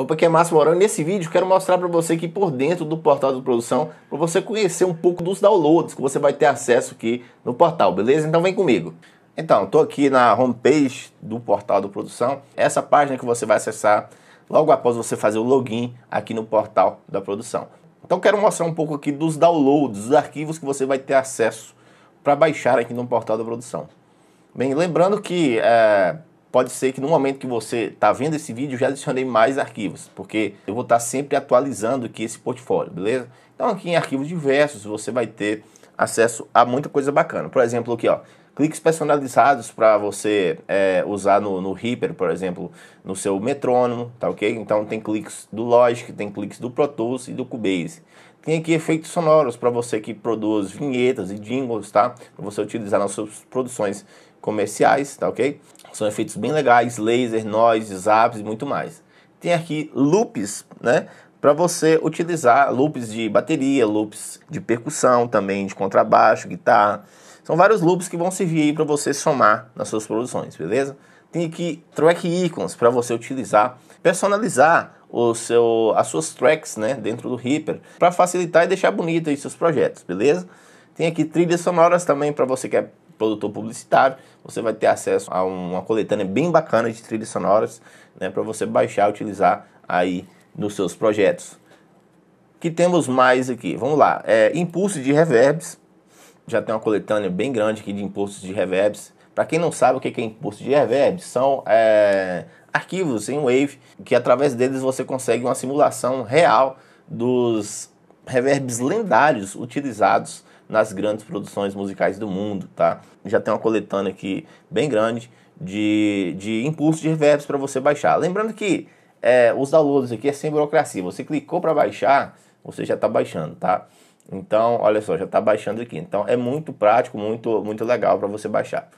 Opa, aqui é Márcio Morão e nesse vídeo quero mostrar para você que por dentro do portal de produção, para você conhecer um pouco dos downloads que você vai ter acesso aqui no portal, beleza? Então vem comigo. Então, estou aqui na homepage do portal de produção, essa página que você vai acessar logo após você fazer o login aqui no portal da produção. Então quero mostrar um pouco aqui dos downloads, dos arquivos que você vai ter acesso para baixar aqui no portal da produção. Bem, lembrando que... É pode ser que no momento que você está vendo esse vídeo já adicionei mais arquivos, porque eu vou estar tá sempre atualizando aqui esse portfólio, beleza? Então aqui em arquivos diversos você vai ter acesso a muita coisa bacana. Por exemplo, aqui ó, cliques personalizados para você é, usar no, no Reaper, por exemplo, no seu metrônomo, tá ok? Então tem cliques do Logic, tem cliques do Pro Tools e do Cubase tem aqui efeitos sonoros para você que produz vinhetas e jingles, tá? Para você utilizar nas suas produções comerciais, tá ok? São efeitos bem legais, laser, noise, zaps e muito mais. Tem aqui loops, né? Para você utilizar loops de bateria, loops de percussão também, de contrabaixo, guitarra. São vários loops que vão servir aí para você somar nas suas produções, beleza? Tem aqui track icons para você utilizar, personalizar o seu, as suas tracks né, dentro do Reaper para facilitar e deixar bonito aí seus projetos, beleza? Tem aqui trilhas sonoras também para você que é produtor publicitário, você vai ter acesso a uma coletânea bem bacana de trilhas sonoras né, para você baixar e utilizar aí nos seus projetos. que temos mais aqui? Vamos lá, é, impulso de reverbs, já tem uma coletânea bem grande aqui de impulsos de reverbs, para quem não sabe o que é imposto de reverb, são é, é, arquivos em Wave que através deles você consegue uma simulação real dos reverbs lendários utilizados nas grandes produções musicais do mundo, tá? Já tem uma coletânea aqui bem grande de, de impulso de reverbs para você baixar. Lembrando que é, os downloads aqui é sem burocracia. Você clicou para baixar, você já está baixando, tá? Então, olha só, já está baixando aqui. Então, é muito prático, muito, muito legal para você baixar.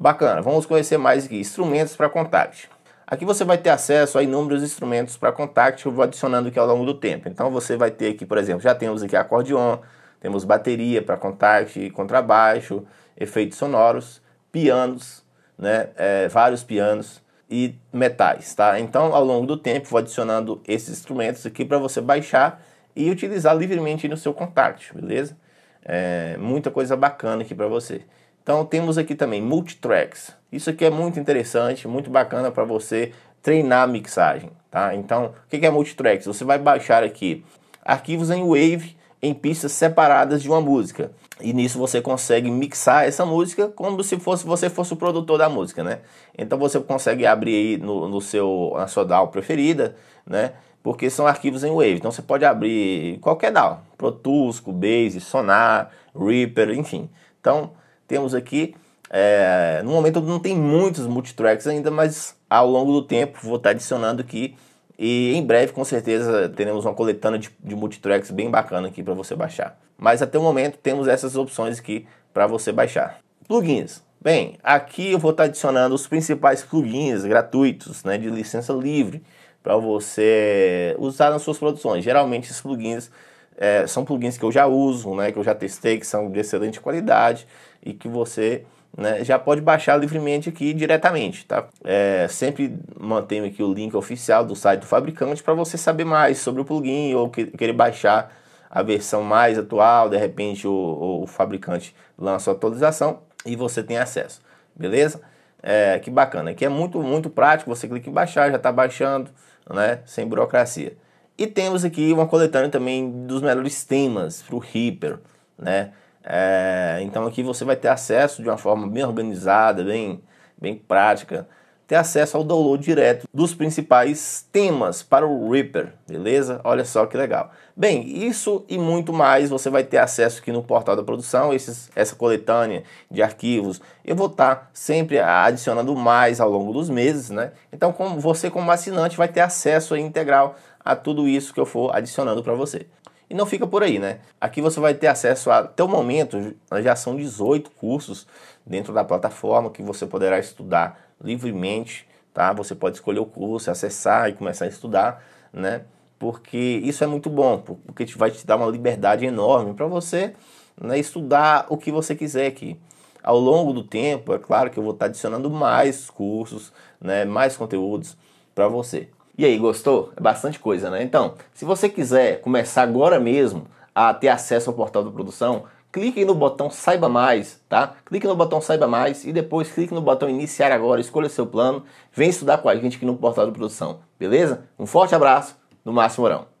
Bacana, vamos conhecer mais aqui, instrumentos para contact. Aqui você vai ter acesso a inúmeros instrumentos para contact eu vou adicionando aqui ao longo do tempo. Então você vai ter aqui, por exemplo, já temos aqui acordeon, temos bateria para contact, contrabaixo, efeitos sonoros, pianos, né, é, vários pianos e metais, tá? Então ao longo do tempo vou adicionando esses instrumentos aqui para você baixar e utilizar livremente no seu contact, beleza? É, muita coisa bacana aqui para você. Então temos aqui também multitracks. Isso aqui é muito interessante, muito bacana para você treinar a mixagem, tá? Então, o que é multitracks? Você vai baixar aqui arquivos em Wave em pistas separadas de uma música. E nisso você consegue mixar essa música como se fosse você fosse o produtor da música, né? Então você consegue abrir aí no, no seu na sua DAW preferida, né? Porque são arquivos em Wave. Então você pode abrir qualquer DAW, Pro Tools, Cubase, Sonar, Reaper, enfim. Então, temos aqui, é, no momento não tem muitos multitracks ainda, mas ao longo do tempo vou estar tá adicionando aqui. E em breve, com certeza, teremos uma coletânea de, de multitracks bem bacana aqui para você baixar. Mas até o momento temos essas opções aqui para você baixar. Plugins. Bem, aqui eu vou estar tá adicionando os principais plugins gratuitos, né, de licença livre, para você usar nas suas produções. Geralmente esses plugins é, são plugins que eu já uso, né, que eu já testei, que são de excelente qualidade e que você né, já pode baixar livremente aqui diretamente, tá? É, sempre mantenho aqui o link oficial do site do fabricante para você saber mais sobre o plugin ou que, querer baixar a versão mais atual, de repente o, o fabricante lança a atualização e você tem acesso, beleza? É, que bacana, que é muito, muito prático, você clica em baixar, já está baixando, né, sem burocracia. E temos aqui uma coletânea também dos melhores temas para o Reaper, né? É, então aqui você vai ter acesso de uma forma bem organizada, bem, bem prática ter acesso ao download direto dos principais temas para o Reaper, beleza? Olha só que legal. Bem, isso e muito mais você vai ter acesso aqui no portal da produção, esses, essa coletânea de arquivos. Eu vou estar tá sempre adicionando mais ao longo dos meses, né? Então como você como assinante vai ter acesso integral a tudo isso que eu for adicionando para você. E não fica por aí, né? Aqui você vai ter acesso a, até o momento, já são 18 cursos dentro da plataforma que você poderá estudar livremente, tá? Você pode escolher o curso, acessar e começar a estudar, né? Porque isso é muito bom, porque vai te dar uma liberdade enorme para você né, estudar o que você quiser aqui. Ao longo do tempo, é claro que eu vou estar adicionando mais cursos, né, mais conteúdos para você. E aí, gostou? É bastante coisa, né? Então, se você quiser começar agora mesmo a ter acesso ao portal da produção, clique no botão Saiba Mais, tá? Clique no botão Saiba Mais e depois clique no botão Iniciar Agora, escolha seu plano, vem estudar com a gente aqui no Portal da Produção, beleza? Um forte abraço, no Márcio Mourão.